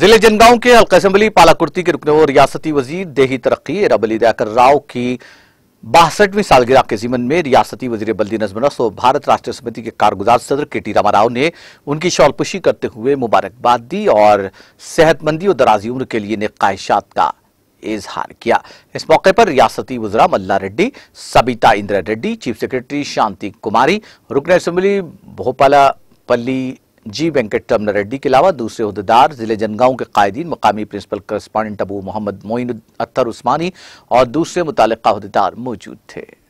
जिले जनगांव के हल्का असम्बली पालाकुर्ती के रुकने रियासती वजीर देही तरक्की रबली दयाकर राव की बासठवीं सालगिरह के जीवन में रियासती वजीर बल्दी नजमनस और भारत राष्ट्रीय समिति के कारगुजार सदर के टी रामा राव ने उनकी शौलपुशी करते हुए मुबारकबाद दी और सेहतमंदी और दराजी उम्र के लिए नेकायशात का इजहार किया इस मौके पर रियासती वजरा मल्ला रेड्डी सबिता इंदिरा रेड्डी चीफ सेक्रेटरी शांति कुमारी रुकन असम्बली भोपाला पल्ली जी वेंकट टर्मनर रेड्डी के अलावा दूसरे अहदेदार जिले जनगांव के कायदीन मकामी प्रिंसिपल करस्पॉन्डेंट अबू मोहम्मद मोइन अत्तर उस्मानी और दूसरे मुतल अहदेदार मौजूद थे